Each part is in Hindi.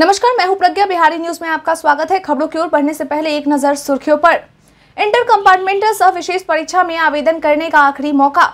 नमस्कार मैं हूं प्रज्ञा बिहारी न्यूज में आपका स्वागत है खबरों की ओर पढ़ने से पहले एक नजर सुर्खियों पर इंटर कंपार्टमेंटल सह विशेष परीक्षा में आवेदन करने का आखिरी मौका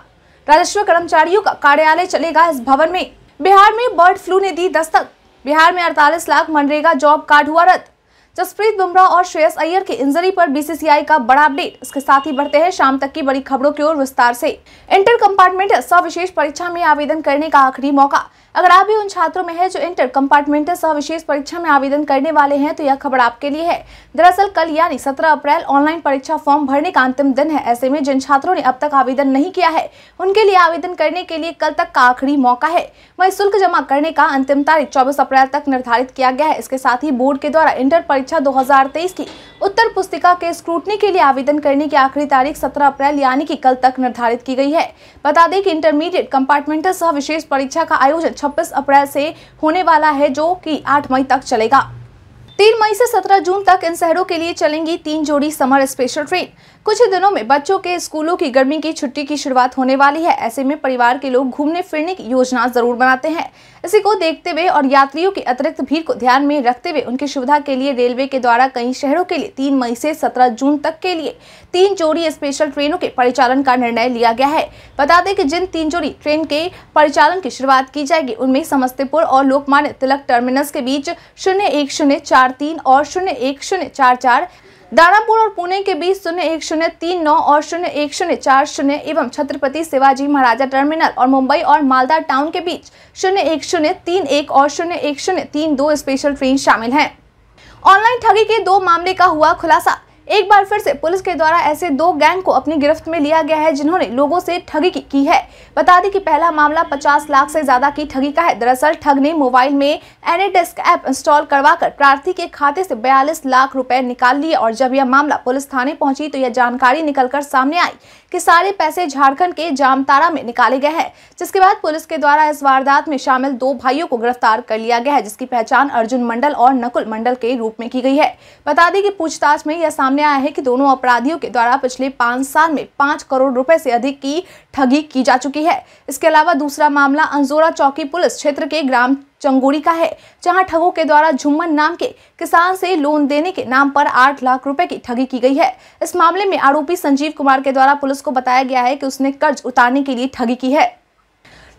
राजस्व कर्मचारियों का कार्यालय चलेगा इस भवन में बिहार में बर्ड फ्लू ने दी दस्तक बिहार में अड़तालीस लाख मनरेगा जॉब कार्ड हुआ रद्द जसप्रीत बुमराह और श्रेयस अय्यर की इंजरी पर बीसीसीआई का बड़ा अपडेट इसके साथ ही बढ़ते हैं शाम तक की बड़ी खबरों की ओर विस्तार से इंटर कंपार्टमेंट सविशेष परीक्षा में आवेदन करने का आखिरी मौका अगर आप भी उन छात्रों में हैं जो इंटर कंपार्टमेंटल सह विशेष परीक्षा में आवेदन करने वाले हैं तो यह खबर आपके लिए है दरअसल कल यानी 17 अप्रैल ऑनलाइन परीक्षा फॉर्म भरने का अंतिम दिन है ऐसे में जिन छात्रों ने अब तक आवेदन नहीं किया है उनके लिए आवेदन करने के लिए कल तक का आखिरी मौका है वही शुल्क जमा करने का अंतिम तारीख चौबीस अप्रैल तक निर्धारित किया गया है इसके साथ ही बोर्ड के द्वारा इंटर परीक्षा 2023 की उत्तर पुस्तिका के स्क्रूटनी के लिए आवेदन करने की आखिरी तारीख 17 अप्रैल यानी कि कल तक निर्धारित की गई है बता दें कि इंटरमीडिएट कंपार्टमेंटल सह विशेष परीक्षा का आयोजन 26 अप्रैल से होने वाला है जो कि 8 मई तक चलेगा तीन मई से सत्रह जून तक इन शहरों के लिए चलेंगी तीन जोड़ी समर स्पेशल ट्रेन कुछ दिनों में बच्चों के स्कूलों की गर्मी की छुट्टी की शुरुआत होने वाली है ऐसे में परिवार के लोग घूमने फिरने की योजना जरूर बनाते हैं इसी को देखते हुए और यात्रियों की अतिरिक्त भीड़ को ध्यान में रखते हुए उनकी सुविधा के लिए रेलवे के द्वारा कई शहरों के लिए तीन मई से सत्रह जून तक के लिए तीन जोड़ी स्पेशल ट्रेनों के परिचालन का निर्णय लिया गया है बता दें कि जिन तीन जोड़ी ट्रेन के परिचालन की शुरुआत की जाएगी उनमें समस्तीपुर और लोकमान्य तिलक टर्मिनस के बीच शून्य एक शून्य चार तीन और शून्य एक शून्य चार चार दानापुर और पुणे के बीच शून्य एक शून्य तीन नौ और शून्य एक शून्य चार शून्य एवं छत्रपति शिवाजी महाराजा टर्मिनल और मुंबई और मालदा टाउन के बीच शून्य एक शून्य तीन एक और शून्य एक शून्य तीन दो स्पेशल ट्रेन शामिल हैं ऑनलाइन ठगी के दो मामले का हुआ खुलासा एक बार फिर से पुलिस के द्वारा ऐसे दो गैंग को अपनी गिरफ्त में लिया गया है जिन्होंने लोगों से ठगी की, की है बता दें कि पहला मामला 50 लाख से ज्यादा की ठगी का है दरअसल ठग ने मोबाइल में एनीडेस्क ऐप इंस्टॉल करवाकर प्रार्थी के खाते से 42 लाख रुपए निकाल लिए और जब यह मामला पुलिस थाने पहुंची तो यह जानकारी निकलकर सामने आई की सारे पैसे झारखंड के जामतारा में निकाले गए हैं जिसके बाद पुलिस के द्वारा इस वारदात में शामिल दो भाइयों को गिरफ्तार कर लिया गया है जिसकी पहचान अर्जुन मंडल और नकुल मंडल के रूप में की गई है बता दें कि पूछताछ में यह सामने सामने आया है कि दोनों अपराधियों के द्वारा पिछले पांच साल में पांच करोड़ रुपए से अधिक की ठगी की जा चुकी है इसके अलावा दूसरा मामला अंजोरा चौकी पुलिस क्षेत्र के ग्राम चंगोड़ी का है जहां ठगों के द्वारा झुम्मन नाम के किसान से लोन देने के नाम पर आठ लाख रुपए की ठगी की गई है इस मामले में आरोपी संजीव कुमार के द्वारा पुलिस को बताया गया है कि उसने कर्ज उतारने के लिए ठगी की है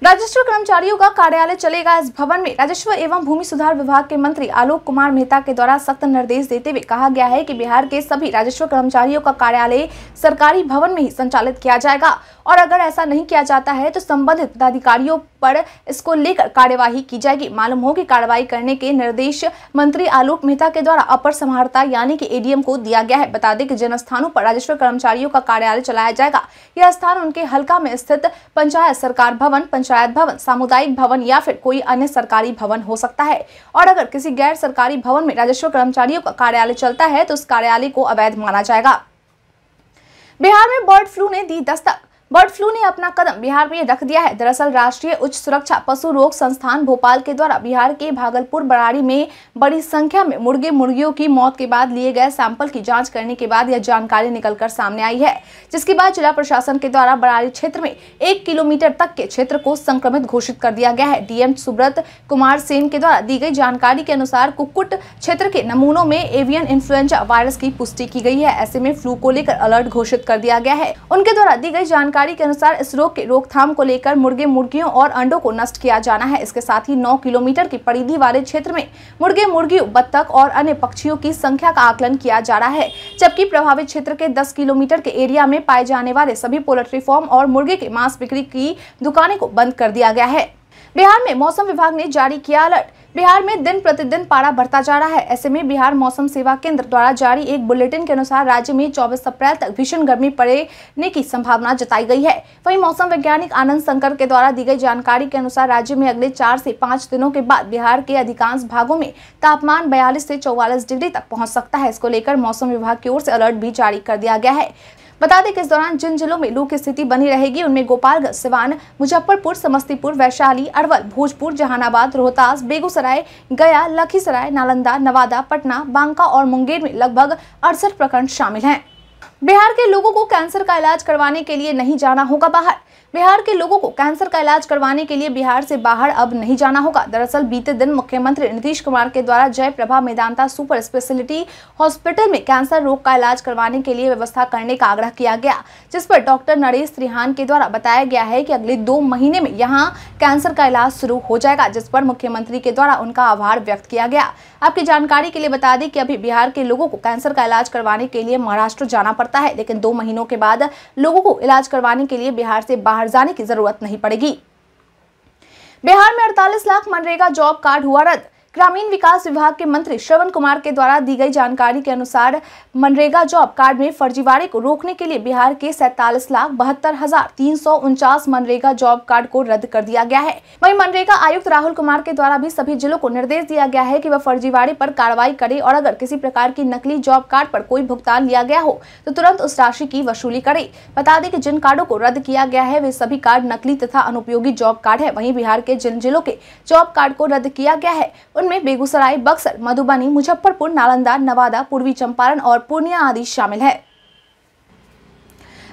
राजस्व कर्मचारियों का कार्यालय चलेगा इस भवन में राजस्व एवं भूमि सुधार विभाग के मंत्री आलोक कुमार मेहता के द्वारा सख्त निर्देश देते हुए कहा गया है कि बिहार के सभी राजस्व कर्मचारियों का कार्यालय सरकारी भवन में ही संचालित किया जाएगा और अगर ऐसा नहीं किया जाता है तो संबंधित पदाधिकारियों पर इसको लेकर कार्यवाही की जाएगी मालूम हो कि कार्रवाई करने के निर्देश मंत्री आलोक मेहता के द्वारा अपर समाहर्ता यानी कि एडीएम को दिया गया है बता दें कि जिन स्थानों पर राजस्व कर्मचारियों का कार्यालय चलाया जाएगा यह स्थान उनके हल्का में स्थित पंचायत सरकार भवन पंचायत भवन सामुदायिक भवन या फिर कोई अन्य सरकारी भवन हो सकता है और अगर किसी गैर सरकारी भवन में राजस्व कर्मचारियों का कार्यालय चलता है तो उस कार्यालय को अवैध माना जाएगा बिहार में बर्ड फ्लू ने दी दस्तक बर्ड फ्लू ने अपना कदम बिहार में रख दिया है दरअसल राष्ट्रीय उच्च सुरक्षा पशु रोग संस्थान भोपाल के द्वारा बिहार के भागलपुर बराड़ी में बड़ी संख्या में मुर्गे मुर्गियों की मौत के बाद लिए गए सैंपल की जांच करने के बाद यह जानकारी निकलकर सामने आई है जिसके बाद जिला प्रशासन के द्वारा बराड़ी क्षेत्र में एक किलोमीटर तक के क्षेत्र को संक्रमित घोषित कर दिया गया है डीएम सुब्रत कुमार सेन के द्वारा दी गई जानकारी के अनुसार कुक्कुट क्षेत्र के नमूनों में एवियन इन्फ्लुएंजा वायरस की पुष्टि की गई है ऐसे में फ्लू को लेकर अलर्ट घोषित कर दिया गया है उनके द्वारा दी गई जानकारी जानकारी के अनुसार इस रोग के रोकथाम को लेकर मुर्गे मुर्गियों और अंडों को नष्ट किया जाना है इसके साथ ही नौ किलोमीटर की परिधि वाले क्षेत्र में मुर्गे मुर्गियों बत्तख और अन्य पक्षियों की संख्या का आकलन किया जा रहा है जबकि प्रभावित क्षेत्र के दस किलोमीटर के एरिया में पाए जाने वाले सभी पोल्ट्री फॉर्म और मुर्गे के मांस बिक्री की दुकानें को बंद कर दिया गया है बिहार में मौसम विभाग ने जारी किया अलर्ट बिहार में दिन प्रतिदिन पारा बढ़ता जा रहा है ऐसे में बिहार मौसम सेवा केंद्र द्वारा जारी एक बुलेटिन के अनुसार राज्य में 24 अप्रैल तक भीषण गर्मी पड़ने की संभावना जताई गई है वहीं मौसम वैज्ञानिक आनंद शंकर के द्वारा दी गई जानकारी के अनुसार राज्य में अगले चार से पाँच दिनों के बाद बिहार के अधिकांश भागों में तापमान बयालीस से चौवालीस डिग्री तक पहुँच सकता है इसको लेकर मौसम विभाग की ओर से अलर्ट भी जारी कर दिया गया है बता दें कि इस दौरान जिन जिलों में लू की स्थिति बनी रहेगी उनमें गोपालगंज सिवान मुजफ्फरपुर समस्तीपुर वैशाली अरवल भोजपुर जहानाबाद रोहतास बेगूसराय गया लखीसराय नालंदा नवादा पटना बांका और मुंगेर में लगभग अड़सठ प्रखंड शामिल हैं बिहार के लोगों को कैंसर का इलाज करवाने के लिए नहीं जाना होगा बाहर बिहार के लोगों को कैंसर का इलाज करवाने के लिए बिहार से बाहर अब नहीं जाना होगा दरअसल बीते दिन मुख्यमंत्री नीतीश कुमार के द्वारा Jayprabha Medanta super speciality hospital में कैंसर रोग का इलाज करवाने के लिए व्यवस्था करने का आग्रह किया गया जिस पर डॉक्टर नरेश त्रिहान के द्वारा बताया गया है कि अगले दो महीने में यहाँ कैंसर का इलाज शुरू हो जाएगा जिस पर मुख्यमंत्री के द्वारा उनका आभार व्यक्त किया गया आपकी जानकारी के लिए बता दें कि अभी बिहार के लोगों को कैंसर का इलाज करवाने के लिए महाराष्ट्र जाना पड़ता है लेकिन दो महीनों के बाद लोगों को इलाज करवाने के लिए बिहार से बाहर बाहर जाने की जरूरत नहीं पड़ेगी बिहार में 48 लाख मनरेगा जॉब कार्ड हुआ रद्द ग्रामीण विकास विभाग के मंत्री श्रवण कुमार के द्वारा दी गई जानकारी के अनुसार मनरेगा जॉब कार्ड में फर्जीवाड़े को रोकने के लिए बिहार के सैतालीस लाख बहत्तर हजार तीन सौ उनचास मनरेगा जॉब कार्ड को रद्द कर दिया गया है वही मनरेगा आयुक्त राहुल कुमार के द्वारा भी सभी जिलों को निर्देश दिया गया है की वह फर्जीवाड़े पर कार्रवाई करे और अगर किसी प्रकार की नकली जॉब कार्ड पर कोई भुगतान लिया गया हो तो तुरंत उस राशि की वसूली करे बता दें की जिन कार्डो को रद्द किया गया है वे सभी कार्ड नकली तथा अनुपयोगी जॉब कार्ड है वही बिहार के जिन जिलों के जॉब कार्ड को रद्द किया गया है उनमें बेगूसराय बक्सर मधुबनी मुजफ्फरपुर नालंदा नवादा पूर्वी चंपारण और पूर्णिया आदि शामिल है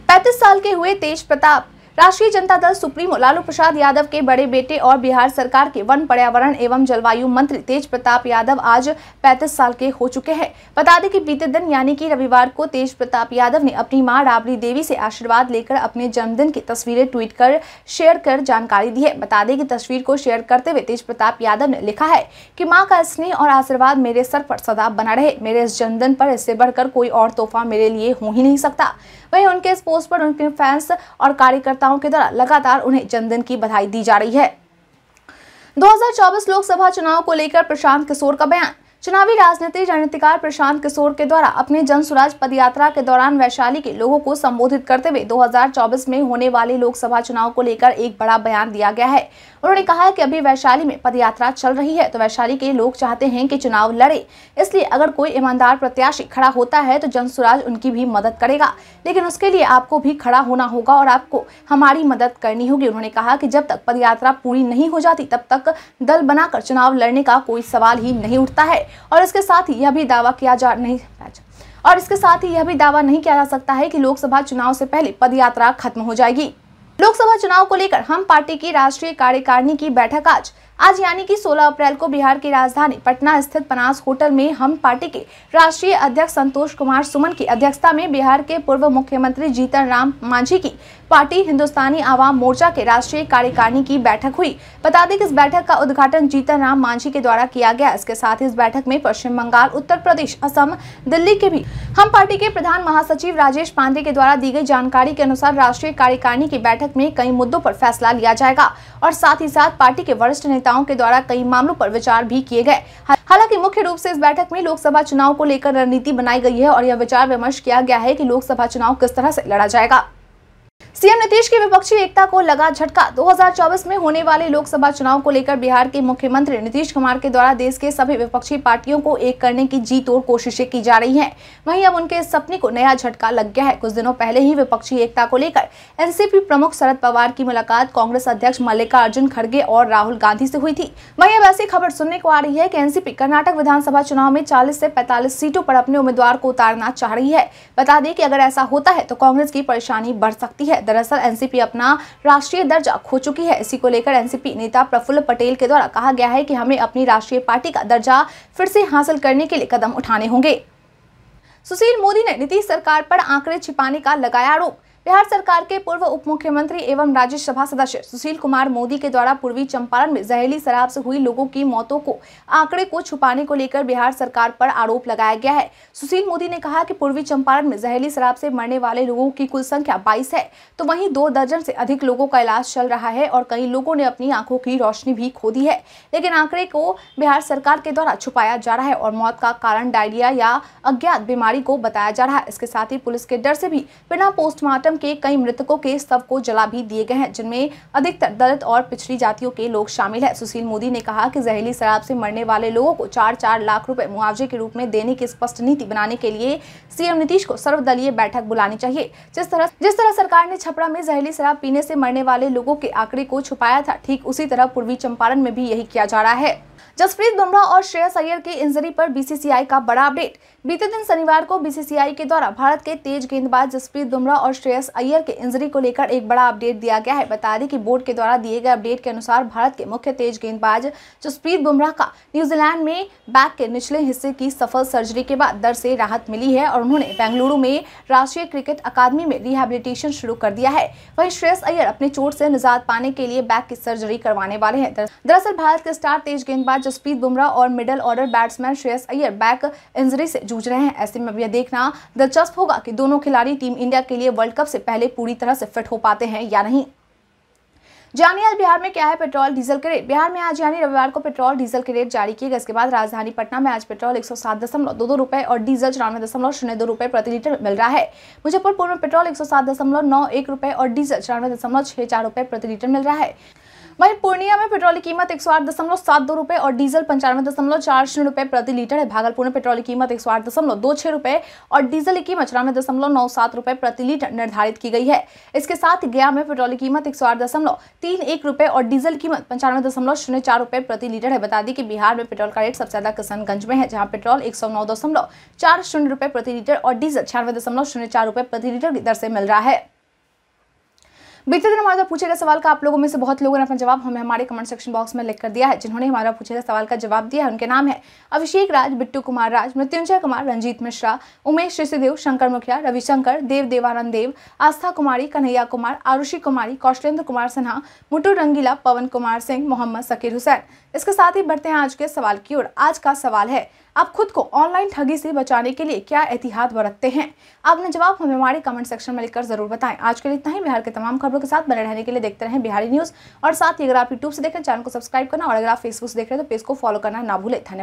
पैंतीस साल के हुए तेज प्रताप राष्ट्रीय जनता दल सुप्रीमो लालू प्रसाद यादव के बड़े बेटे और बिहार सरकार के वन पर्यावरण एवं जलवायु मंत्री तेज प्रताप यादव आज 35 साल के हो चुके हैं बता दें कि बीते दिन यानी कि रविवार को तेज प्रताप यादव ने अपनी मां राबड़ी देवी से आशीर्वाद लेकर अपने जन्मदिन की तस्वीरें ट्वीट कर शेयर कर जानकारी दी है बता दें की तस्वीर को शेयर करते हुए तेज प्रताप यादव ने लिखा है की माँ का स्नेह और आशीर्वाद मेरे सर पर सदा बना रहे मेरे इस जन्मदिन पर इससे बढ़कर कोई और तोहफा मेरे लिए हो ही नहीं सकता वहीं उनके इस पोस्ट पर उनके फैंस और कार्यकर्ताओं के द्वारा लगातार उन्हें जन्मदिन की बधाई दी जा रही है 2024 लोकसभा चुनाव को लेकर प्रशांत किशोर का बयान चुनावी राजनीति रणनीतिकार प्रशांत किशोर के द्वारा अपने जन पदयात्रा के दौरान वैशाली के लोगों को संबोधित करते हुए 2024 में होने वाले लोकसभा चुनाव को लेकर एक बड़ा बयान दिया गया है उन्होंने कहा कि अभी वैशाली में पदयात्रा चल रही है तो वैशाली के लोग चाहते हैं कि चुनाव लड़े इसलिए अगर कोई ईमानदार प्रत्याशी खड़ा होता है तो जन उनकी भी मदद करेगा लेकिन उसके लिए आपको भी खड़ा होना होगा और आपको हमारी मदद करनी होगी उन्होंने कहा कि जब तक पदयात्रा पूरी नहीं हो जाती तब तक दल बनाकर चुनाव लड़ने का कोई सवाल ही नहीं उठता है और इसके साथ ही यह भी दावा किया जा नहीं अच्छा। और इसके साथ ही यह भी दावा नहीं किया जा सकता है कि लोकसभा चुनाव से पहले पदयात्रा खत्म हो जाएगी लोकसभा चुनाव को लेकर हम पार्टी की राष्ट्रीय कार्यकारिणी की बैठक आज आज यानी कि 16 अप्रैल को बिहार की राजधानी पटना स्थित पनास होटल में हम पार्टी के राष्ट्रीय अध्यक्ष संतोष कुमार सुमन की अध्यक्षता में बिहार के पूर्व मुख्यमंत्री जीतन राम मांझी की पार्टी हिंदुस्तानी आवाम मोर्चा के राष्ट्रीय कार्यकारिणी की बैठक हुई बता दें कि इस बैठक का उद्घाटन जीतन राम मांझी के द्वारा किया गया इसके साथ ही इस बैठक में पश्चिम बंगाल उत्तर प्रदेश असम दिल्ली के भी हम पार्टी के प्रधान महासचिव राजेश पांडे के द्वारा दी गई जानकारी के अनुसार राष्ट्रीय कार्यकारिणी की बैठक में कई मुद्दों आरोप फैसला लिया जाएगा और साथ ही साथ पार्टी के वरिष्ठ नेता नेताओं के द्वारा कई मामलों पर विचार भी किए गए हालांकि मुख्य रूप से इस बैठक में लोकसभा चुनाव को लेकर रणनीति बनाई गई है और यह विचार विमर्श किया गया है की लोकसभा चुनाव किस तरह से लड़ा जाएगा सीएम नीतीश की विपक्षी एकता को लगा झटका 2024 में होने वाले लोकसभा चुनाव को लेकर बिहार के मुख्यमंत्री नीतीश कुमार के द्वारा देश के सभी विपक्षी पार्टियों को एक करने की जी तोड़ कोशिशें की जा रही हैं। वहीं अब उनके सपने को नया झटका लग गया है कुछ दिनों पहले ही विपक्षी एकता को लेकर एनसीपी प्रमुख शरद पवार की मुलाकात कांग्रेस अध्यक्ष मल्लिकार्जुन खड़गे और राहुल गांधी से हुई थी वही अब ऐसी खबर सुनने को आ रही है की एनसीपी कर्नाटक विधानसभा चुनाव में चालीस ऐसी पैंतालीस सीटों पर अपने उम्मीदवार को उतारना चाह रही है बता दें की अगर ऐसा होता है तो कांग्रेस की परेशानी बढ़ सकती है दरअसल एनसीपी अपना राष्ट्रीय दर्जा खो चुकी है इसी को लेकर एनसीपी नेता प्रफुल्ल पटेल के द्वारा कहा गया है कि हमें अपनी राष्ट्रीय पार्टी का दर्जा फिर से हासिल करने के लिए कदम उठाने होंगे सुशील मोदी ने नीतीश सरकार पर आंकड़े छिपाने का लगाया आरोप बिहार सरकार के पूर्व उप मुख्यमंत्री एवं राज्यसभा सदस्य सुशील कुमार मोदी के द्वारा पूर्वी चंपारण में जहरीली शराब से हुई लोगों की मौतों को आंकड़े को छुपाने को लेकर बिहार सरकार पर आरोप लगाया गया है सुशील मोदी ने कहा कि पूर्वी चंपारण में जहरीली शराब से मरने वाले लोगों की कुल संख्या बाईस है तो वहीं दो दर्जन से अधिक लोगों का इलाज चल रहा है और कई लोगों ने अपनी आंखों की रोशनी भी खो दी है लेकिन आंकड़े को बिहार सरकार के द्वारा छुपाया जा रहा है और मौत का कारण डायरिया या अज्ञात बीमारी को बताया जा रहा है इसके साथ ही पुलिस के डर से भी बिना पोस्टमार्टम कार्यक्रम के कई मृतकों के शव को जला भी दिए गए हैं जिनमें अधिकतर दलित और पिछड़ी जातियों के लोग शामिल हैं सुशील मोदी ने कहा कि जहरीली शराब से मरने वाले लोगों को चार चार लाख रुपए मुआवजे के रूप में देने की स्पष्ट नीति बनाने के लिए सीएम नीतीश को सर्वदलीय बैठक बुलानी चाहिए जिस तरह जिस तरह सरकार ने छपरा में जहरीली शराब पीने से मरने वाले लोगों के आंकड़े को छुपाया था ठीक उसी तरह पूर्वी चंपारण में भी यही किया जा रहा है जसप्रीत बुमराह और श्रेयस अय्यर की इंजरी पर बीसीसीआई का बड़ा अपडेट बीते दिन शनिवार को बीसीसीआई के द्वारा भारत के तेज गेंदबाज जसप्रीत बुमराह और श्रेयस अय्यर के इंजरी को लेकर एक बड़ा अपडेट दिया गया है बता दें कि बोर्ड के द्वारा दिए गए अपडेट के अनुसार भारत के मुख्य तेज गेंदबाज जसप्रीत बुमराह का न्यूजीलैंड में बैक के निचले हिस्से की सफल सर्जरी के बाद दर से राहत मिली है और उन्होंने बेंगलुरु में राष्ट्रीय क्रिकेट अकादमी में रिहेबिलिटेशन शुरू कर दिया है वहीं श्रेयस अय्यर अपनी चोट से निजात पाने के लिए बैक की सर्जरी करवाने वाले हैं दरअसल भारत के स्टार तेज गेंदबाज बाद जसप्रीत बुमराह और middle order batsman Shreyas Iyer back injury से जूझ रहे हैं ऐसे में यह देखना दिलचस्प होगा कि दोनों खिलाड़ी टीम इंडिया के लिए वर्ल्ड कप से पहले पूरी तरह से फिट हो पाते हैं या नहीं जानिए आज बिहार में क्या है पेट्रोल डीजल के रेट बिहार में आज यानी रविवार को पेट्रोल डीजल के रेट जारी किए गए इसके बाद राजधानी पटना में आज पेट्रोल एक सौ सात दो दो और डीजल चौरानवे दशमलव शून्य दो रुपए प्रति लीटर मिल रहा है मुजफ्फरपुर में पेट्रोल एक सौ रुपए और डीजल चौरानवे दशमलव छः चार प्रति लीटर मिल रहा है वहीं पूर्णिया में पेट्रोल की कीमत एक सौ आठ दशमलव सात दो रुपए और डीजल पंचानवे दशमलव चार शून्य रुपए प्रति लीटर है भागलपुर में पेट्रोल की कीमत एक सौ आठ दशमलव दो रुपए और डीजल की कीमत चौरानवे दशमलव नौ सात रुपए प्रति लीटर निर्धारित की गई है इसके साथ गया में पेट्रोल की कीमत एक सौ आठ दशमलव तीन एक रुपए और डीजल कीमत पंचानवे दशमलव शून्य चार रुपए प्रति लीटर है बता दी कि बिहार में पेट्रोल का रेट सबसे ज्यादा किशनगंज में है जहाँ पेट्रोल एक सौ नौ दशमलव चार शून्य रुपए प्रति लीटर और डीजल छियानवे दशमलव शून्य चार रुपए प्रति लीटर की दर से मिल रहा है बीते दिन हमारा पूछेगा सवाल का आप लोगों में से बहुत लोगों ने अपना जवाब हमें हमारे कमेंट सेक्शन बॉक्स में लिख कर दिया है जिन्होंने हमारा पूछेगा सवाल का जवाब दिया है उनके नाम है अभिषेक राज बिट्टू कुमार राज मृत्युंजय कुमार रंजीत मिश्रा उमेश ऋषिदेव शंकर मुखिया रविशंकर देव देवानंद देव आस्था कुमारी कन्हैया कुमार आरुषि कुमारी कौशलेंद्र कुमार सिन्हा मुटू रंगीला पवन कुमार सिंह मोहम्मद सकीर हुसैन इसके साथ ही बढ़ते हैं आज के सवाल की ओर आज का सवाल है आप खुद को ऑनलाइन ठगी से बचाने के लिए क्या एहतियात बरतते हैं आपने जवाब हमें हमारे कमेंट सेक्शन में लिखकर जरूर बताएं आज के लिए इतना ही बिहार के तमाम खबरों के साथ बने रहने के लिए देखते रहें बिहारी न्यूज़ और साथ ही अगर आप यूट्यूब से देख रहे चैनल को सब्सक्राइब करना और अगर आप फेसबुक से देख रहे हैं तो पेज को फॉलो करना ना भूलें धन्यवाद